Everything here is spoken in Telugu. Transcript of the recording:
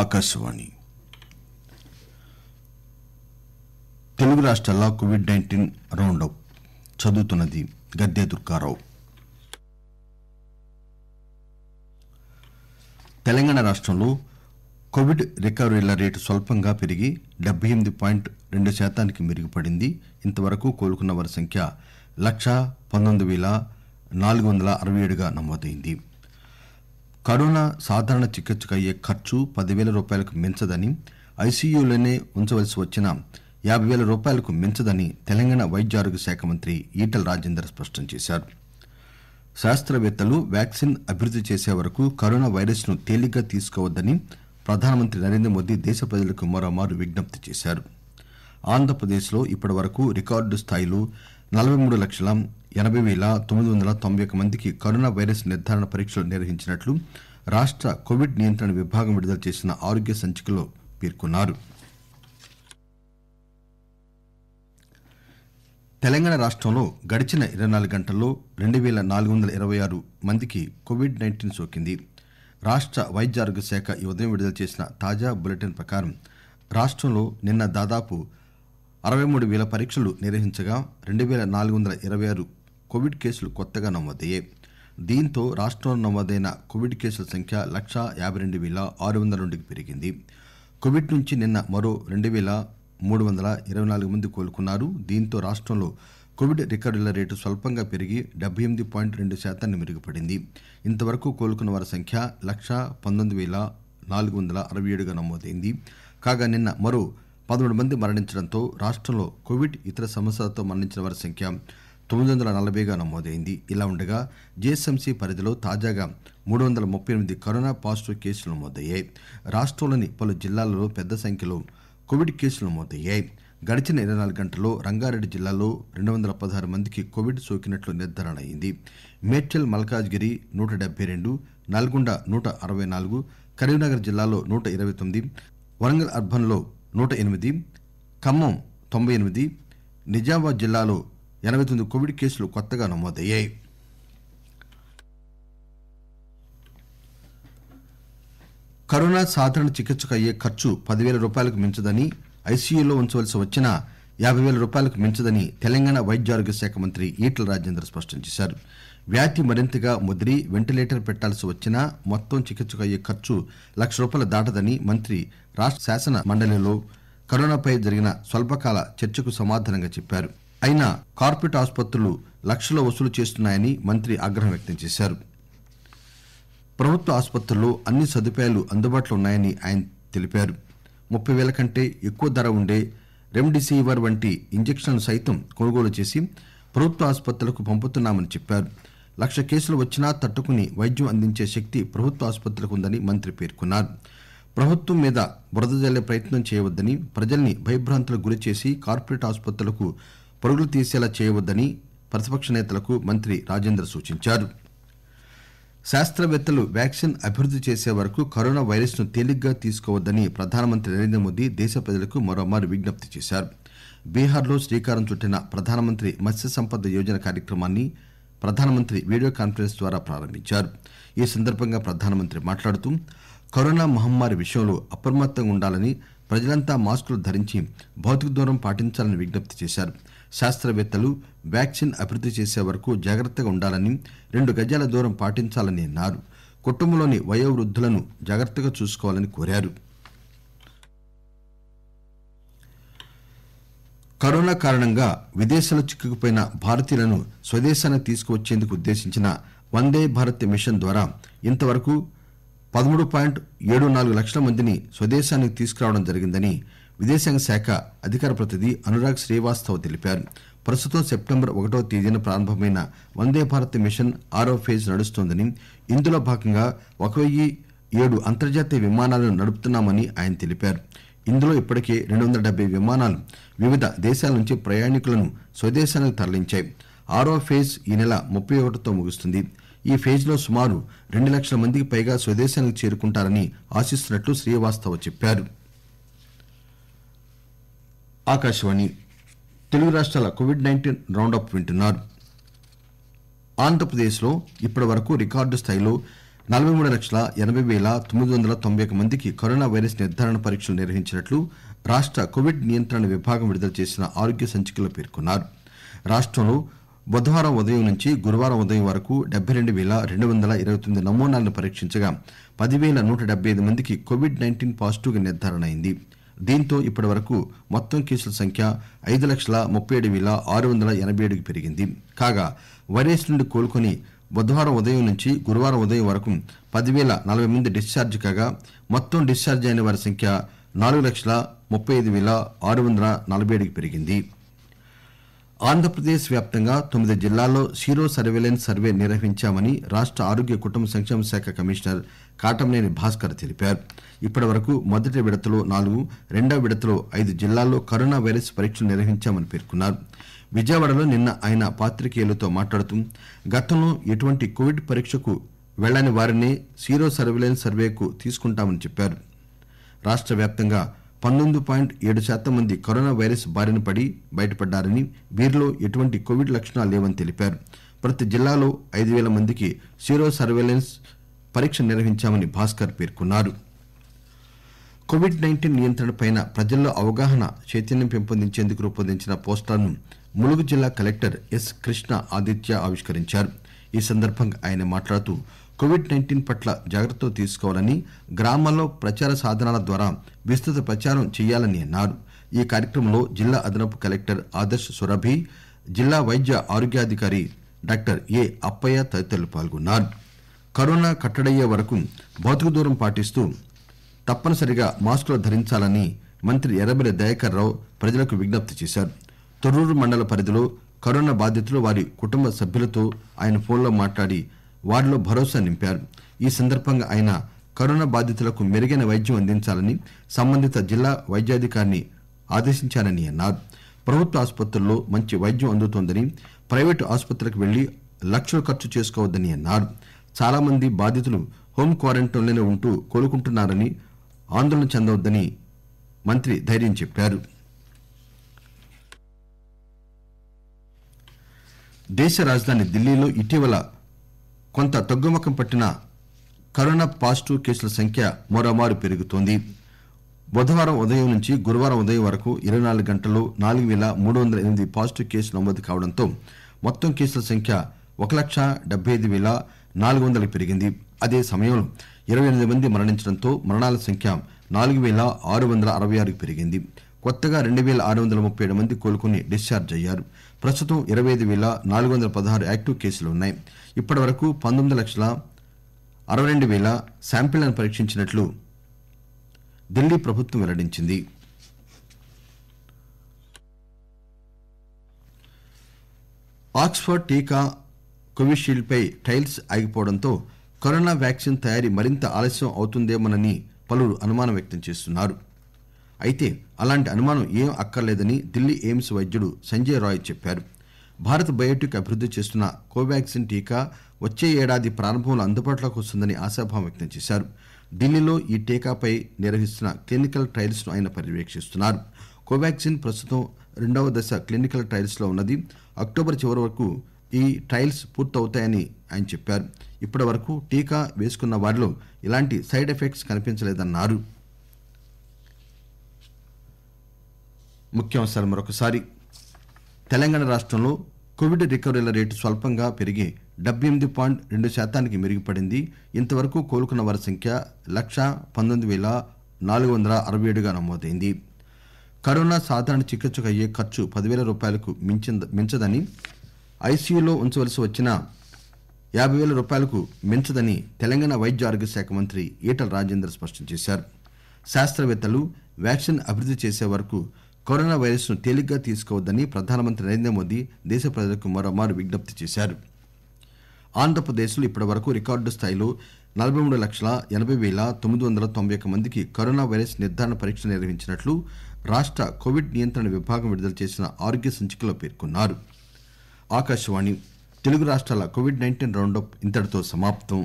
ఆకాశవాణి తెలుగు రాష్ట్రాల్లో కోవిడ్ నైన్టీన్ అప్ చదువుతున్నది గద్దె దుర్గారావు తెలంగాణ రాష్ట్రంలో కోవిడ్ రికవరీల రేటు స్వల్పంగా పెరిగి డెబ్బై ఎనిమిది పాయింట్ రెండు శాతానికి మెరుగుపడింది ఇంతవరకు కోలుకున్న వారి సంఖ్య లక్ష పంతొమ్మిది వేల నాలుగు వందల అరవై ఏడుగా నమోదైంది కరోనా సాధారణ చికిత్సకు అయ్యే ఖర్చు పదివేల రూపాయలకు మించదని ఐసీయూలోనే ఉంచవలసి వచ్చినా యాబై పేల రూపాయలకు మించదని తెలంగాణ వైద్య ఆరోగ్య శాఖ మంత్రి ఈటల రాజేందర్ స్పష్టం చేశారు శాస్త్రవేత్తలు వ్యాక్సిన్ అభివృద్ది చేసే వరకు కరోనా వైరస్ ను తేలిగ్గా తీసుకోవద్దని ప్రధానమంత్రి నరేంద్ర మోదీ దేశ ప్రజలకు మరోమారు విజ్ఞప్తి చేశారు ఆంధ్రప్రదేశ్లో ఇప్పటి వరకు రికార్డు స్థాయిలో నలబై మూడు లక్షల ఎనబై పేల తొమ్మిది వందల తొంభై ఒక మందికి కరోనా పైరస్ నిర్దారణ పరీక్షలు నిర్వహించినట్లు రాష్ట కోవిడ్ నియంత్రణ విభాగం విడుదల చేసిన ఆరోగ్య సంచికలో పేర్కొన్నారు తెలంగాణ రాష్టంలో గడిచిన ఇరవై నాలుగు గంటల్లో రెండు పేల నాలుగు వందల ఇరవై ఆరు మందికి కోవిడ్ నైన్టీన్ సోకింది రాష్ట వైద్య ఆరోగ్య శాఖ ఈ ఉదయం విడుదల చేసిన తాజా బులెటిన్ ప్రకారం రాష్టంలో నిన్న దాదాపు అరవై మూడు వేల పరీక్షలు నిర్వహించగా రెండు వేల నాలుగు వందల ఇరవై ఆరు కోవిడ్ కేసులు కొత్తగా నమోదయ్యాయి దీంతో రాష్టంలో నమోదైన కోవిడ్ కేసుల సంఖ్య లక్షా యాబై రెండు పేల ఆరు వందల రెండుకి పెరిగింది కోవిడ్ నుంచి నిన్న మరో రెండు పేల మూడు వందల ఇరవై నాలుగు మంది కోలుకున్నారు దీంతో రాష్టంలో కోవిడ్ రికార్డుల రేటు స్వల్పంగా పెరిగి డెబ్బై ఎనిమిది పాయింట్ రెండు శాతాన్ని మెరుగుపడింది ఇంతవరకు కోలుకున్న వారి సంఖ్య లక్ష పంతొమ్మిది వేల నాలుగు వందల అరవై ఏడుగా నమోదైంది కాగా నిన్న మరో పదమూడు మంది మరణించడంతో రాష్టంలో కోవిడ్ ఇతర సమస్యలతో మరణించిన వారి సంఖ్య తొమ్మిది వందల నలభైగా నమోదైంది ఇలా ఉండగా జీహెచ్ఎంసీ పరిధిలో తాజాగా మూడు వందల ముప్పై ఎనిమిది కరోనా పాజిటివ్ కేసులు నమోదయ్యాయి రాష్టంలోని పలు జిల్లాలలో పెద్ద సంఖ్యలో కోవిడ్ కేసులు నమోదయ్యాయి గడిచిన ఇరవై నాలుగు గంటల్లో రంగారెడ్డి జిల్లాలో రెండు వందల పదహారు మందికి కోవిడ్ సోకినట్లు నిర్ధారణ అయింది మేడ్చల్ మల్కాజ్గిరి నూట డెబ్బై రెండు నల్గొండ నూట అరవై నాలుగు కరీంనగర్ జిల్లాలో నూట ఇరవై తొమ్మిది వరంగల్ అర్బన్లో నూట ఎనిమిది ఖమ్మం తొంభై ఎనిమిది నిజామాబాద్ జిల్లాలో ఎనబై తొమ్మిది కోవిడ్ కేసులు కొత్తగా నమోదయ్యాయి కరోనా సాధారణ చికిత్సకు అయ్యే ఖర్చు పదివేల రూపాయలకు మించదని ఐసీయూలో ఉంచవలసి వచ్చిన యాబై పేల రూపాయలకు మించదని తెలంగాణ వైద్యారోగ్య శాఖ మంత్రి ఈటల రాజేందర్ స్పష్టం చేశారు వ్యాధి మరింతగా ముదిరి వెంటిలేటర్ పెట్టాల్సి వచ్చినా మొత్తం చికిత్సకు అయ్యే ఖర్చు లక్ష రూపాయలు దాటదని మంత్రి రాష్ట శాసన మండలిలో కరోనాపై జరిగిన స్వల్పకాల చర్చకు సమాధానంగా చెప్పారు అయినా కార్పొరేట్ ఆసుపత్రులు లక్షల వసూలు చేస్తున్నాయని మంత్రి ఆగ్రహం వ్యక్తం చేశారు ప్రభుత్వ ఆసుపత్రుల్లో అన్ని సదుపాయాలు అందుబాటులో ఉన్నాయని ఆయన తెలిపారు ముప్పై పేల కంటే ఎక్కువ ధర ఉండే రెమ్డిసివర్ వంటి ఇంజెక్షన్లను సైతం కొనుగోలు చేసి ప్రభుత్వ ఆసుపత్రులకు పంపుతున్నామని చెప్పారు లక్ష కేసులు వచ్చినా తట్టుకుని వైద్యం అందించే శక్తి ప్రభుత్వ ఆసుపత్రులకు ఉందని మంత్రి పేర్కొన్నారు ప్రభుత్వం మీద బురద జల్లే ప్రయత్నం చేయవద్దని ప్రజల్ని భయభ్రాంతులకు గురిచేసి కార్పొరేట్ ఆసుపత్రులకు పరుగులు తీసేలా చేయవద్దని ప్రతిపక్ష నేతలకు మంత్రి రాజేందర్ సూచించారు శాస్త్రవేత్తలు వ్యాక్సిన్ అభివృద్ది చేసే వరకు కరోనా వైరస్ ను తేలిగ్గా తీసుకోవద్దని ప్రధానమంత్రి నరేంద్ర మోదీ దేశ ప్రజలకు మరోమారు విజ్ఞప్తి చేశారు బీహార్లో శ్రీకారం చుట్టిన ప్రధానమంత్రి మత్స్య సంపద యోజన కార్యక్రమాన్ని ప్రధానమంత్రి వీడియో కాన్ఫరెన్స్ ద్వారా ప్రారంభించారు ఈ సందర్భంగా ప్రధానమంత్రి మాట్లాడుతూ కరోనా మహమ్మారి విషయంలో అప్రమత్తంగా ఉండాలని ప్రజలంతా మాస్కులు ధరించి భౌతిక దూరం పాటించాలని విజ్ఞప్తి చేశారు శాస్తవేత్తలు వ్యాక్సిన్ అభివృద్ది చేసే వరకు జాగ్రత్తగా ఉండాలని రెండు గజాల దూరం పాటించాలని అన్నారు కుటుంబంలోని వయోవృద్దులను జాగ్రత్తగా చూసుకోవాలని కోరారు కరోనా కారణంగా విదేశాల్లో చిక్కుకుపోయిన భారతీయులను స్వదేశానికి తీసుకువచ్చేందుకు ఉద్దేశించిన వందే భారత్ మిషన్ ద్వారా ఇంతవరకు పదమూడు పాయింట్ ఏడు నాలుగు లక్షల మందిని స్వదేశానికి తీసుకురావడం జరిగిందని విదేశాంగ శాఖ అధికార ప్రతినిధి అనురాగ్ శ్రీవాస్తవ్ తెలిపారు ప్రస్తుతం సెప్టెంబర్ ఒకటో తేదీన ప్రారంభమైన వందే భారత్ మిషన్ ఆరో ఫేజ్ నడుస్తోందని ఇందులో భాగంగా ఒక వెయ్యి ఏడు అంతర్జాతీయ విమానాలను నడుపుతున్నామని ఆయన తెలిపారు ఇందులో ఇప్పటికే రెండు వందల డెబ్బై విమానాలు వివిధ దేశాల నుంచి ప్రయాణికులను స్వదేశానికి తరలించాయి ఆరో ఫేజ్ ఈ నెల ముప్పై ఒకటితో ముగుస్తుంది ఈ ఫేజ్లో సుమారు రెండు లక్షల మందికి పైగా స్వదేశానికి చేరుకుంటారని ఆశిస్తున్నట్లు శ్రీవాస్తవ చెప్పారు ఆకాశవాణి తెలుగు రాష్ట్రాల కోవిడ్ నైన్టీన్ వింటున్నారు ఆంధ్రప్రదేశ్లో ఇప్పటి వరకు రికార్డు స్థాయిలో నలబై మూడు లక్షల ఎనబై పేల తొమ్మిది వందల తొంభై ఒక మందికి కరోనా వైరస్ నిర్దారణ పరీక్షలు నిర్వహించినట్లు రాష్ట కోవిడ్ నియంత్రణ విభాగం విడుదల చేసిన ఆరోగ్య సంచికలో పేర్కొన్నారు రాష్టంలో బుధవారం ఉదయం నుంచి గురువారం ఉదయం వరకు డెబ్బై రెండు పేల రెండు వందల ఇరవై తొమ్మిది నమూనాలను పరీక్షించగా పదివేల నూట డెబ్బై ఐదు మందికి కోవిడ్ నైన్టీన్ పాజిటివ్గా నిర్దారణ అయింది దీంతో ఇప్పటి వరకు మొత్తం కేసుల సంఖ్య ఐదు లక్షల ముప్పై ఏడు వేల ఆరు వందల ఎనబై ఏడుకు పెరిగింది కాగా వైరస్ నుండి కోలుకొని బుధవారం ఉదయం నుంచి గురువారం ఉదయం వరకు పదివేల నలభై మంది డిశ్చార్జ్ కాగా మొత్తం డిశ్చార్జ్ అయిన వారి సంఖ్య నాలుగు లక్షల ముప్పై ఐదు వేల ఆరు వందల నలభై ఏడుకు పెరిగింది ఆంధ్రప్రదేశ్ వ్యాప్తంగా తొమ్మిది జిల్లాల్లో సీరో సర్వేలెన్స్ సర్వే నిర్వహించామని రాష్ట ఆరోగ్య కుటుంబ సంక్షేమ శాఖ కమిషనర్ కాటమనేని భాస్కర్ తెలిపారు ఇప్పటివరకు మొదటి విడతలో నాలుగు రెండవ విడతలో ఐదు జిల్లాల్లో కరోనా వైరస్ పరీక్షలు నిర్వహించామని పేర్కొన్నారు విజయవాడలో నిన్న ఆయన పాత్రికేయులతో మాట్లాడుతూ గతంలో ఎటువంటి కోవిడ్ పరీక్షకు వెళ్లని వారినే సీరో సర్వేలెన్స్ సర్వేకు తీసుకుంటామని చెప్పారు రాష్ట వ్యాప్తంగా పన్నెండు పాయింట్ ఏడు శాతం మంది కరోనా పైరస్ బారిన పడి బయటపడ్డారని వీరిలో ఎటువంటి కోవిడ్ లక్షణాలు లేవని తెలిపారు ప్రతి జిల్లాలో ఐదు పేల మందికి సీరో సర్వేలెన్స్ పరీక్ష నిర్వహించామని భాస్కర్ పేర్కొన్నారు కోవిడ్ నైన్టీన్ నియంత్రణపై ప్రజల్లో అవగాహన చైతన్యం పెంపొందించేందుకు రూపొందించిన పోస్టర్ను ములుగు జిల్లా కలెక్టర్ ఎస్ కృష్ణ ఆదిత్య ఆవిష్కరించారు ఈ సందర్భంగా ఆయన మాట్లాడుతూ కోవిడ్ నైన్టీన్ పట్ల జాగ్రత్తలు తీసుకోవాలని గ్రామాల్లో ప్రచార సాధనాల ద్వారా విస్తృత ప్రచారం చేయాలని అన్నారు ఈ కార్యక్రమంలో జిల్లా అదనపు కలెక్టర్ ఆదర్శ్ సురభి జిల్లా వైద్య ఆరోగ్యాధికారి డాక్టర్ ఎ అప్పయ్య తదితరులు పాల్గొన్నారు కరోనా కట్టడయ్యే వరకు భౌతిక దూరం పాటిస్తూ తప్పనిసరిగా మాస్కులు ధరించాలని మంత్రి ఎర్రబెల్లి దయాకర్ రావు ప్రజలకు విజ్ఞప్తి చేశారు తొర్రూరు మండల పరిధిలో కరోనా బాధితులు వారి కుటుంబ సభ్యులతో ఆయన ఫోన్లో మాట్లాడి వారిలో భరోసా నింపారు ఈ సందర్బంగా ఆయన కరోనా బాధితులకు మెరుగైన వైద్యం అందించాలని సంబంధిత జిల్లా వైద్యాధికారిని ఆదేశించారని అన్నారు ప్రభుత్వ ఆసుపత్రుల్లో మంచి వైద్యం అందుతోందని ప్రైవేటు ఆసుపత్రికి పెళ్లి లక్షలు ఖర్చు చేసుకోవద్దని అన్నారు చాలా మంది బాధితులు హోం క్వారంటైన్లోనే ఉంటూ కోలుకుంటున్నారని ఆందోళన చెందవద్దని మంత్రి ధైర్యం చెప్పారు దేశ రాజధాని ఢిల్లీలో ఇటీవల కొంత తగ్గుముఖం పట్టినా కరోనా పాజిటివ్ కేసుల సంఖ్య మరోమారు పెరుగుతోంది బుధవారం ఉదయం నుంచి గురువారం ఉదయం వరకు ఇరవై నాలుగు గంటల్లో నాలుగు పేల మూడు వందల ఎనిమిది పాజిటివ్ కేసులు నమోదు కావడంతో మొత్తం కేసుల సంఖ్య ఒక లక్ష డెబ్బై ఐదు వేల నాలుగు వందలకు పెరిగింది అదే సమయంలో ఇరవై ఎనిమిది మంది మరణించడంతో మరణాల సంఖ్య నాలుగు వేల ఆరు వందల అరవై ఆరుకు పెరిగింది కొత్తగా రెండు పేల ఆరు వందల ముప్పై ఏడు మంది కోలుకుని డిశ్చార్జ్ అయ్యారు ప్రస్తుతం ఇరవై ఐదు పేల నాలుగు వందల పదహారు యాక్టివ్ కేసులు ఉన్నాయి ఇప్పటి వరకు పంతొమ్మిది లక్షల అరవై రెండు పేల శాంపిళ్లను పరీక్షించినట్లు ఢిల్లీ ప్రభుత్వం వెల్లడించింది ఆక్స్ఫర్డ్ టీకా కోవిషీల్డ్ పై ట్రయల్స్ ఆగిపోవడంతో కరోనా వ్యాక్సిన్ తయారీ మరింత ఆలస్యం అవుతుందేమోనని పలువురు అనుమానం వ్యక్తం చేస్తున్నారు అయితే అలాంటి అనుమానం ఏం అక్కర్లేదని ఢిల్లీ ఎయిమ్స్ వైద్యుడు సంజయ్ రాయ్ చెప్పారు భారత్ బయోటెక్ అభివృద్ది చేస్తున్న కోవాక్సిన్ టీకా వచ్చే ఏడాది ప్రారంభంలో అందుబాటులోకి వస్తుందని ఆశాభావం వ్యక్తం చేశారు ఢిల్లీలో ఈ టీకాపై నిర్వహిస్తున్న క్లినికల్ ట్రయల్స్ ను ఆయన పర్యవేక్షిస్తున్నారు కోవాక్సిన్ ప్రస్తుతం రెండవ దశ క్లినికల్ ట్రయల్స్ లో ఉన్నది అక్టోబర్ చివరి వరకు ఈ ట్రయల్స్ పూర్తవుతాయని ఆయన చెప్పారు ఇప్పటి వరకు టీకా వేసుకున్న వారిలో ఇలాంటి సైడ్ ఎఫెక్ట్స్ కనిపించలేదన్నారు ముఖ్యాంశాలు మరొకసారి తెలంగాణ రాష్టంలో కోవిడ్ రికవరీల రేటు స్వల్పంగా పెరిగి డెబ్బై ఎనిమిది పాయింట్ రెండు శాతానికి మెరుగుపడింది ఇంతవరకు కోలుకున్న వారి సంఖ్య లక్షా పంతొమ్మిది వేల నాలుగు వందల అరవై ఏడుగా నమోదైంది కరోనా సాధారణ చికిత్సకు అయ్యే ఖర్చు పదివేల రూపాయలకు మించదని ఐసీయూలో ఉంచవలసి వచ్చిన యాభై వేల రూపాయలకు మించదని తెలంగాణ వైద్య ఆరోగ్య శాఖ మంత్రి ఈటల రాజేందర్ స్పష్టం చేశారు శాస్త్రవేత్తలు వ్యాక్సిన్ అభివృద్ది చేసే వరకు కరోనా వైరస్ ను తేలిగ్గా తీసుకోవద్దని ప్రధానమంత్రి నరేంద్రమోదీ దేశ ప్రజలకు మరోమారు విజ్ఞప్తి చేశారు ఆంధ్రప్రదేశ్ లో ఇప్పటివరకు రికార్డు స్థాయిలో నలబై మూడు లక్షల ఎనబై వేల తొమ్మిది వందల తొంభై ఒక మందికి కరోనా వైరస్ నిర్ధారణ పరీక్షలు నిర్వహించినట్లు రాష్ట కోవిడ్ నియంత్రణ విభాగం విడుదల చేసిన ఆరోగ్య సంచికలో పేర్కొన్నారు ఆకాశవాణి తెలుగు రాష్ట్రాల కోవిడ్ నైన్టీన్ రౌండప్ ఇంతటితో సమాప్తం